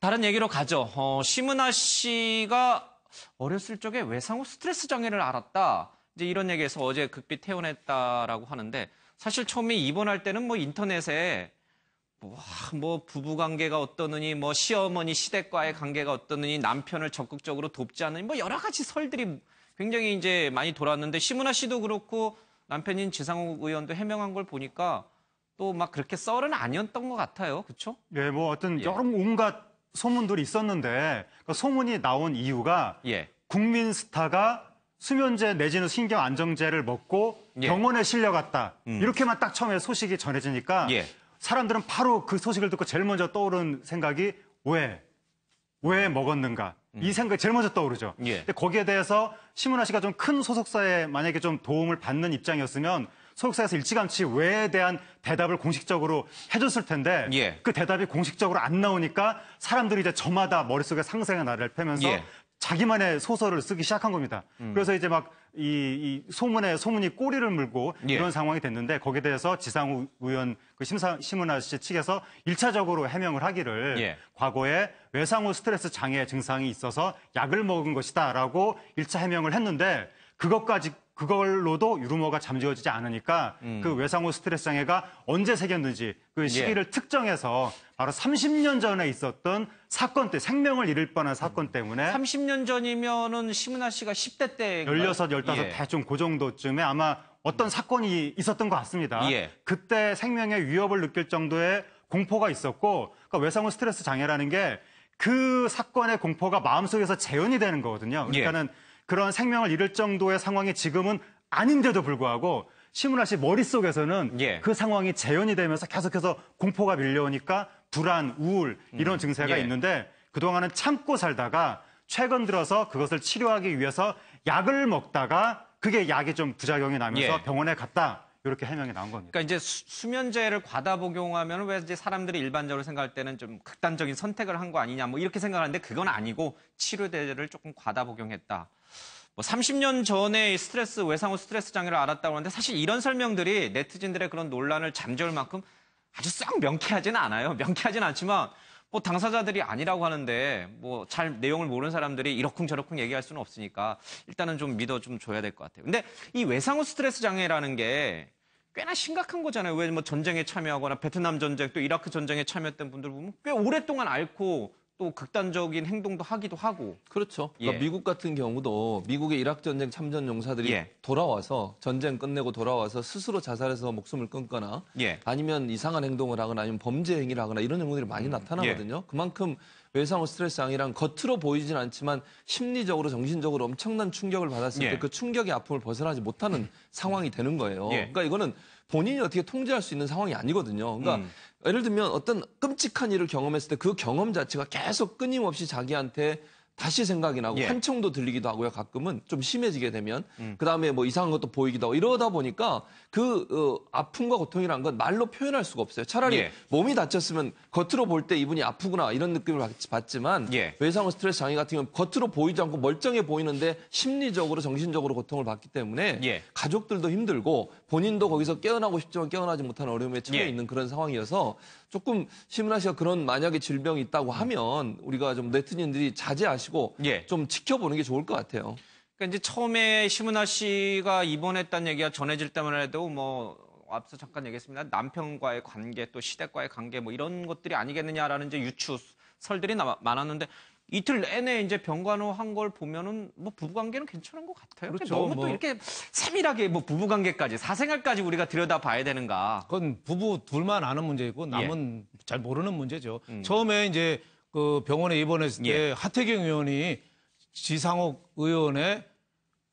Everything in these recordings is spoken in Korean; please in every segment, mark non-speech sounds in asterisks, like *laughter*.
다른 얘기로 가죠. 어, 심은하 씨가 어렸을 적에 외상 후 스트레스 장애를 앓았다. 이제 이런 얘기에서 어제 극비 퇴원했다라고 하는데 사실 처음에 입원할 때는 뭐 인터넷에 뭐, 뭐, 부부 관계가 어떠느니 뭐 시어머니 시댁과의 관계가 어떠느니 남편을 적극적으로 돕지 않으니 뭐 여러 가지 설들이 굉장히 이제 많이 돌았는데 심은하 씨도 그렇고 남편인 지상욱 의원도 해명한 걸 보니까 또 막 그렇게 썰은 아니었던 것 같아요. 그렇죠? 네, 뭐 어떤 예. 여러 예. 온갖 소문들이 있었는데 그러니까 소문이 나온 이유가 예. 국민 스타가 수면제 내지는 신경 안정제를 먹고 예. 병원에 실려갔다 음. 이렇게만 딱 처음에 소식이 전해지니까 예. 사람들은 바로 그 소식을 듣고 제일 먼저 떠오른 생각이 왜? 왜 먹었는가? 음. 이 생각이 제일 먼저 떠오르죠. 예. 근데 거기에 대해서 심은하 씨가 좀 큰 소속사에 만약에 좀 도움을 받는 입장이었으면 소속사에서 일찌감치 왜에 대한 대답을 공식적으로 해줬을 텐데 예. 그 대답이 공식적으로 안 나오니까 사람들이 이제 저마다 머릿속에 상상의 나를 펴면서 예. 자기만의 소설을 쓰기 시작한 겁니다. 음. 그래서 이제 막 이, 이 소문에 소문이 꼬리를 물고 예. 이런 상황이 됐는데 거기에 대해서 지상우 의원 그 심사 심은하 씨 측에서 일차적으로 해명을 하기를 예. 과거에 외상후 스트레스 장애 증상이 있어서 약을 먹은 것이다라고 일차 해명을 했는데 그것까지 그걸로도 유루머가 잠재워지지 않으니까 음. 그 외상후 스트레스 장애가 언제 생겼는지 그 예. 시기를 예. 특정해서 바로 30년 전에 있었던 사건 때 생명을 잃을 뻔한 사건 음. 때문에 30년 전이면은 시문하 씨가 10대 때 16, 15 예. 대충 그 정도쯤에 아마 어떤 음. 사건이 있었던 것 같습니다. 예. 그때 생명의 위협을 느낄 정도의 공포가 있었고 그러니까 외상후 스트레스 장애라는 게 그 사건의 공포가 마음속에서 재현이 되는 거거든요. 예. 그러니까는 그런 생명을 잃을 정도의 상황이 지금은 아닌데도 불구하고 시문아 씨 머릿속에서는 예. 그 상황이 재현이 되면서 계속해서 공포가 밀려오니까 불안, 우울 이런 음. 증세가 예. 있는데 그동안은 참고 살다가 최근 들어서 그것을 치료하기 위해서 약을 먹다가 그게 약이 좀 부작용이 나면서 예. 병원에 갔다. 이렇게 해명이 나온 겁니다. 그러니까 이제 수, 면제를 과다 복용하면 왜 이제 사람들이 일반적으로 생각할 때는 좀 극단적인 선택을 한 거 아니냐 뭐 이렇게 생각하는데 그건 아니고 치료제를 조금 과다 복용했다. 30년 뭐 전에 스트레스 외상 후 스트레스 장애를 알았다고 하는데 사실 이런 설명들이 네티즌들의 그런 논란을 잠재울 만큼 아주 썩 명쾌하진 않아요. 명쾌하진 않지만 뭐 당사자들이 아니라고 하는데 뭐 잘 내용을 모르는 사람들이 이러쿵저러쿵 얘기할 수는 없으니까 일단은 좀 믿어 좀 줘야 될 것 같아요. 근데 이 외상 후 스트레스 장애라는 게 꽤나 심각한 거잖아요. 왜 뭐 전쟁에 참여하거나 베트남 전쟁 또 이라크 전쟁에 참여했던 분들 보면 꽤 오랫동안 앓고 또 극단적인 행동도 하기도 하고. 그렇죠. 그러니까 예. 미국 같은 경우도 미국의 이락 전쟁 참전 용사들이 예. 돌아와서 전쟁 끝내고 돌아와서 스스로 자살해서 목숨을 끊거나 예. 아니면 이상한 행동을 하거나 아니면 범죄 행위를 하거나 이런 경우들이 많이 음. 나타나거든요. 예. 그만큼 외상후 스트레스 장애란 겉으로 보이진 않지만 심리적으로 정신적으로 엄청난 충격을 받았을 예. 때그 충격의 아픔을 벗어나지 못하는 *laughs* 상황이 되는 거예요. 그러니까 이거는 본인이 어떻게 통제할 수 있는 상황이 아니거든요. 그러니까 음. 예를 들면 어떤 끔찍한 일을 경험했을 때 그 경험 자체가 계속 끊임없이 자기한테 다시 생각이 나고 예. 환청도 들리기도 하고요. 가끔은 좀 심해지게 되면 음. 그다음에 뭐 이상한 것도 보이기도 하고 이러다 보니까 그 어, 아픔과 고통이란 건 말로 표현할 수가 없어요. 차라리 예. 몸이 다쳤으면 겉으로 볼 때 이분이 아프구나 이런 느낌을 받지만 예. 외상 스트레스 장애 같은 경우는 겉으로 보이지 않고 멀쩡해 보이는데 심리적으로 정신적으로 고통을 받기 때문에 예. 가족들도 힘들고 본인도 거기서 깨어나고 싶지만 깨어나지 못하는 어려움에 처해 예. 있는 그런 상황이어서 조금 심민아 씨가 그런 만약에 질병이 있다고 음. 하면 우리가 좀 네티즌들이 자제하시고 마시고 예. 좀 지켜보는 게 좋을 것 같아요. 그러니까 이제 처음에 심은하 씨가 입원했다는 얘기가 전해질 때만 해도 뭐 앞서 잠깐 얘기했습니다. 남편과의 관계 또 시댁과의 관계 뭐 이런 것들이 아니겠느냐라는 이제 유추설들이 많았는데 이틀 내내 이제 병간호 한 걸 보면은 뭐 부부관계는 괜찮은 것 같아요. 그러니까 그렇죠. 너무 뭐... 또 이렇게 세밀하게 뭐 부부관계까지 사생활까지 우리가 들여다봐야 되는가? 그건 부부 둘만 아는 문제이고 남은 예. 잘 모르는 문제죠. 음. 처음에 이제 그 병원에 입원했을 때 예. 하태경 의원이 지상옥 의원의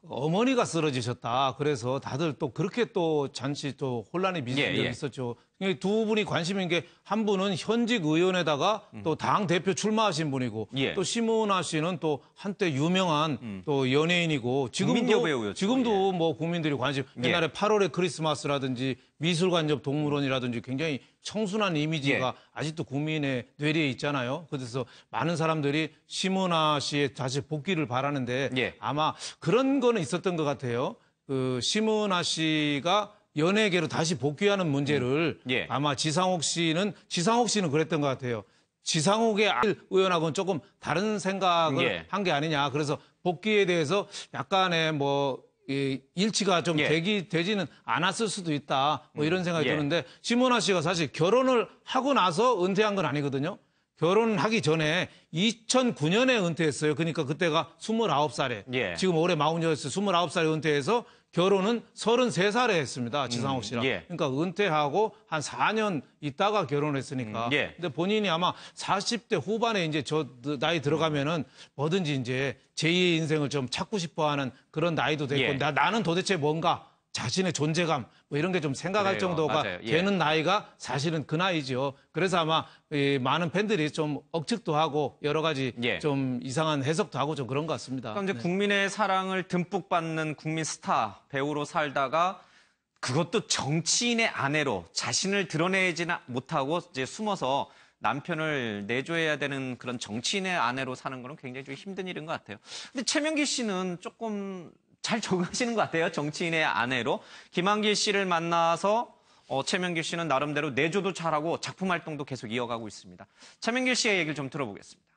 어머니가 쓰러지셨다. 그래서 다들 또 그렇게 또 잔치 또 혼란이 빚은 예, 적이 예. 있었죠. 두 분이 관심인 게 한 분은 현직 의원에다가 음. 또당 대표 출마하신 분이고 예. 또 심은하 씨는 또 한때 유명한 음. 또 연예인이고 지금도 배우였죠. 지금도 예. 뭐 국민들이 관심 예. 옛날에 8월의 크리스마스라든지 미술관 옆 동물원이라든지 굉장히 청순한 이미지가 예. 아직도 국민의 뇌리에 있잖아요. 그래서 많은 사람들이 심은하 씨의 다시 복귀를 바라는데 예. 아마 그런 거는 있었던 것 같아요. 그 심은하 씨가 연예계로 다시 복귀하는 문제를 음. 예. 아마 지상옥 씨는 지상옥 씨는 그랬던 것 같아요. 지상욱의 아들 의원하고는 조금 다른 생각을 예. 한게 아니냐. 그래서 복귀에 대해서 약간의 뭐 이, 일치가 좀 예. 되기 되지는 않았을 수도 있다. 뭐 음. 이런 생각이 음. 드는데 심은하 씨가 사실 결혼을 하고 나서 은퇴한 건 아니거든요. 결혼하기 전에 2009년에 은퇴했어요. 그러니까 그때가 29살에. 예. 지금 올해 48세, 29살에 은퇴해서 결혼은 33살에 했습니다. 음, 지상욱 씨랑. 음, 예. 그러니까 은퇴하고 한 4년 있다가 결혼했으니까. 음, 예. 근데 본인이 아마 40대 후반에 이제 저 나이 들어가면은 뭐든지 이제 제2의 인생을 좀 찾고 싶어 하는 그런 나이도 됐고 나, 예. 아, 나는 도대체 뭔가 자신의 존재감 뭐 이런 게 좀 생각할 그래요. 정도가 예. 되는 나이가 사실은 그 나이죠. 그래서 아마 이 많은 팬들이 좀 억측도 하고 여러 가지 예. 좀 이상한 해석도 하고 좀 그런 것 같습니다. 그러니 이제 네. 국민의 사랑을 듬뿍 받는 국민 스타 배우로 살다가 그것도 정치인의 아내로 자신을 드러내지 못하고 이제 숨어서 남편을 내조해야 되는 그런 정치인의 아내로 사는 거는 굉장히 좀 힘든 일인 것 같아요. 근데 최명기 씨는 조금 잘 적응하시는 것 같아요. 정치인의 아내로. 김한길 씨를 만나서 어, 최명길 씨는 나름대로 내조도 잘하고 작품 활동도 계속 이어가고 있습니다. 최명길 씨의 얘기를 좀 들어보겠습니다.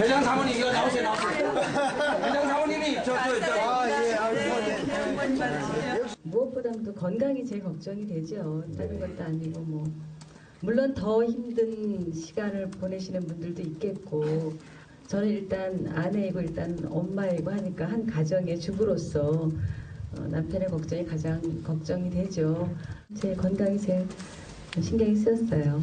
회장 사모님 이거 나오세요 나오세요. 회장 사모님이 저저 저. 아, 예, 아, 예. 무엇보다도 건강이 제일 걱정이 되죠. 다른 것도 아니고 뭐 물론 더 힘든 시간을 보내시는 분들도 있겠고 저는 일단 아내이고 일단 엄마이고 하니까 한 가정의 주부로서 어, 남편의 걱정이 가장 걱정이 되죠. 제 건강이 제일 신경이 쓰였어요.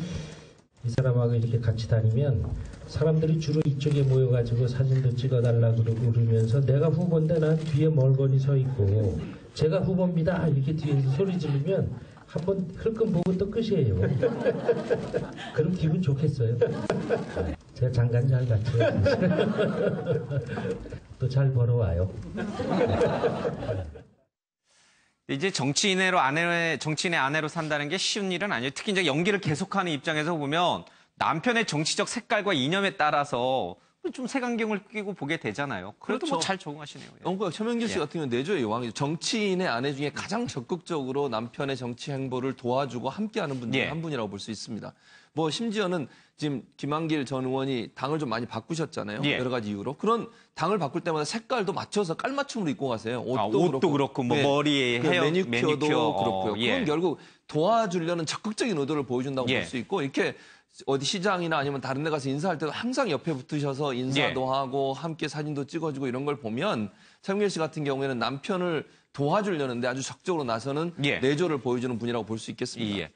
이 사람하고 이렇게 같이 다니면 사람들이 주로 이쪽에 모여가지고 사진도 찍어달라 그러고 그러면서 내가 후보인데 난 뒤에 멀거니 서 있고 제가 후보입니다 이렇게 뒤에서 소리 지르면 한 번 흘끔 보고 또 끝이에요. *laughs* 그럼 기분 좋겠어요. 제가 장관 잘같아또잘 *laughs* 벌어와요. 이제 정치인으로 아내 정치인의 아내로 산다는 게 쉬운 일은 아니에요. 특히 이제 연기를 계속하는 입장에서 보면 남편의 정치적 색깔과 이념에 따라서 좀 색안경을 끼고 보게 되잖아요. 그래도 뭐 그렇죠. 뭐잘 적응하시네요. 예. 영국 최명길 씨 예. 같은 경우는 내조의 여왕이죠. 정치인의 아내 중에 가장 적극적으로 남편의 정치 행보를 도와주고 함께하는 분들 예. 한 분이라고 볼 수 있습니다. 뭐 심지어는 지금 김한길 전 의원이 당을 좀 많이 바꾸셨잖아요. 예. 여러 가지 이유로. 그런 당을 바꿀 때마다 색깔도 맞춰서 깔맞춤으로 입고 가세요. 옷도, 아, 옷도 그렇고, 그렇고 뭐 네. 머리에 그 헤어, 매니큐어도 매니큐어. 그렇고요. 어, 예. 그건 결국 도와주려는 적극적인 의도를 보여준다고 예. 볼수 있고 이렇게 어디 시장이나 아니면 다른 데 가서 인사할 때도 항상 옆에 붙으셔서 인사도 예. 하고 함께 사진도 찍어주고 이런 걸 보면 차영길 씨 같은 경우에는 남편을 도와주려는데 아주 적극적으로 나서는 예. 내조를 보여주는 분이라고 볼 수 있겠습니다. 예.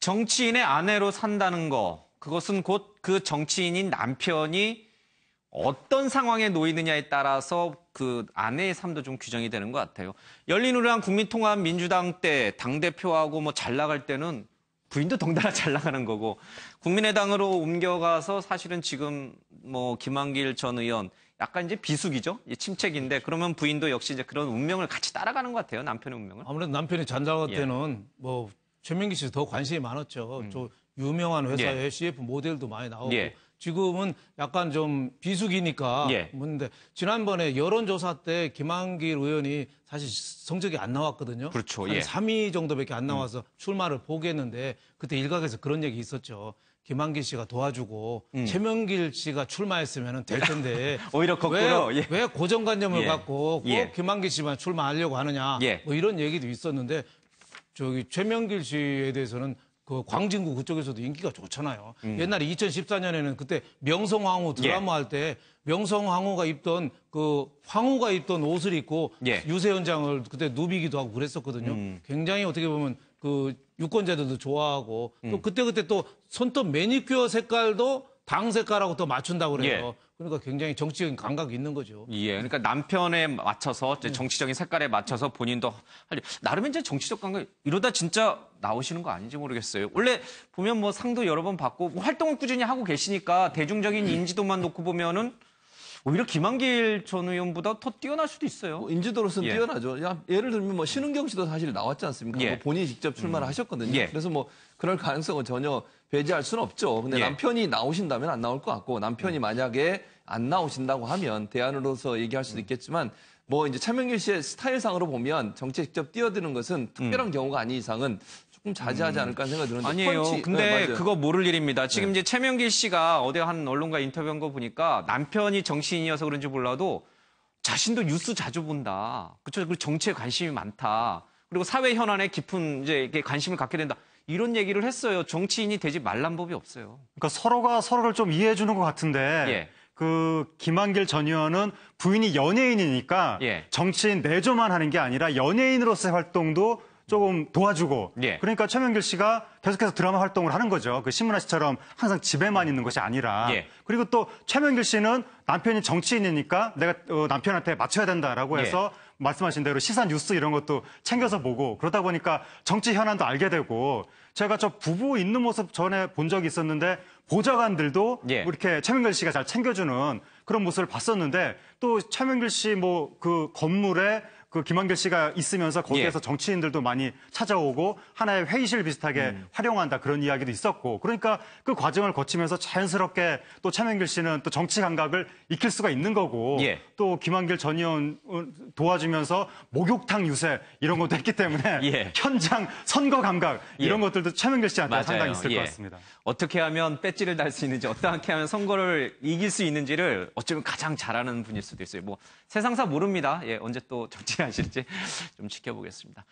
정치인의 아내로 산다는 거, 그것은 곧 그 정치인인 남편이 어떤 상황에 놓이느냐에 따라서 그 아내의 삶도 좀 규정이 되는 것 같아요. 열린우리당 국민통합민주당 때 당대표하고 뭐 잘 나갈 때는 부인도 덩달아 잘 나가는 거고 국민의당으로 옮겨가서 사실은 지금 뭐 김한길 전 의원 약간 이제 비숙이죠 침책인데 그러면 부인도 역시 이제 그런 운명을 같이 따라가는 것 같아요 남편의 운명을 아무래도 남편이 잔잔할 예. 때는 뭐 최민기 씨 더 관심이 많았죠. 음. 저 유명한 회사의 예. CF 모델도 많이 나오고 예. 지금은 약간 좀 비수기니까 예. 뭔데 지난번에 여론조사 때 김한길 의원이 사실 성적이 안 나왔거든요. 그렇죠. 한 3위 예. 정도밖에 안 음. 나와서 음. 출마를 포기했는데 그때 일각에서 그런 얘기 있었죠. 김한길 씨가 도와주고 음. 최명길 씨가 출마했으면 될 텐데 *laughs* 오히려 거꾸로 왜, 예. 왜 고정관념을 예. 갖고 꼭 예. 김한길 씨만 출마하려고 하느냐 예. 뭐 이런 얘기도 있었는데 저기 최명길 씨에 대해서는 그 광진구 그쪽에서도 인기가 좋잖아요. 음. 옛날에 2014년에는 그때 명성황후 예. 드라마 예. 할때 명성황후가 입던 그 황후가 입던 옷을 입고 예. 유세현장을 그때 누비기도 하고 그랬었거든요. 음. 굉장히 어떻게 보면 그 유권자들도 좋아하고 음. 또 그때 그때 또 손톱 매니큐어 색깔도 당 색깔하고 또 맞춘다고 그래요. 예. 그러니까 굉장히 정치적인 감각이 있는 거죠. 예. 그러니까 남편에 맞춰서 이제 음. 정치적인 색깔에 맞춰서 본인도 할 나름 이제 정치적 감각 이러다 진짜 나오시는 거 아닌지 모르겠어요. 원래 보면 뭐 상도 여러 번 받고 뭐 활동을 꾸준히 하고 계시니까 대중적인 인지도만 놓고 보면은 오히려 김한길 전 의원보다 더 뛰어날 수도 있어요. 뭐 인지도로서는 예. 뛰어나죠. 야, 예를 들면 뭐 신은경 씨도 사실 나왔지 않습니까? 예. 뭐 본인이 직접 출마를 음. 하셨거든요. 예. 그래서 뭐 그럴 가능성은 전혀 배제할 수는 없죠. 근데 예. 남편이 나오신다면 안 나올 것 같고 남편이 음. 만약에 안 나오신다고 하면 대안으로서 얘기할 수도 음. 있겠지만 뭐 이제 차명길 씨의 스타일상으로 보면 정치에 직접 뛰어드는 것은 특별한 음. 경우가 아닌 이상은 조금 자제하지 음. 않을까 생각이 드는데 아니에요. 펀치. 네, 근데 네, 그거 모를 일입니다. 지금 네. 이제 최명길 씨가 어디 한 언론과 인터뷰한 거 보니까 남편이 정치인이어서 그런지 몰라도 자신도 뉴스 자주 본다. 그렇죠. 그리고 정치에 관심이 많다. 그리고 사회 현안에 깊은 이제 이렇게 관심을 갖게 된다. 이런 얘기를 했어요. 정치인이 되지 말란 법이 없어요. 그러니까 서로가 서로를 좀 이해해 주는 것 같은데 예. 그 김한길 전 의원은 부인이 연예인이니까 예. 정치인 내조만 하는 게 아니라 연예인으로서의 활동도 조금 도와주고 예. 그러니까 최명길 씨가 계속해서 드라마 활동을 하는 거죠. 그 신문아 씨처럼 항상 집에만 있는 것이 아니라 예. 그리고 또 최명길 씨는 남편이 정치인이니까 내가 어, 남편한테 맞춰야 된다라고 예. 해서 예. 말씀하신 대로 시사 뉴스 이런 것도 챙겨서 보고 그러다 보니까 정치 현안도 알게 되고 제가 저 부부 있는 모습 전에 본 적이 있었는데 보좌관들도 예. 이렇게 최명길 씨가 잘 챙겨주는 그런 모습을 봤었는데 또 최명길 씨 뭐 그 건물에 그 김한길 씨가 있으면서 거기에서 예. 정치인들도 많이 찾아오고 하나의 회의실 비슷하게 음. 활용한다 그런 이야기도 있었고 그러니까 그 과정을 거치면서 자연스럽게 또 차명길 씨는 또 정치 감각을 익힐 수가 있는 거고 예. 또 김한길 전 의원 도와주면서 목욕탕 유세 이런 것도 했기 때문에 *laughs* 예. 현장 선거 감각 예. 이런 것들도 차명길 씨한테 맞아요. 상당히 있을 예. 것 같습니다. 어떻게 하면 배지를 달 수 있는지 어떻게 하면 선거를 이길 수 있는지를 어쩌면 가장 잘하는 분일 수도 있어요. 뭐 세상사 모릅니다. 예, 언제 또 정치 하실지 좀 지켜보겠습니다.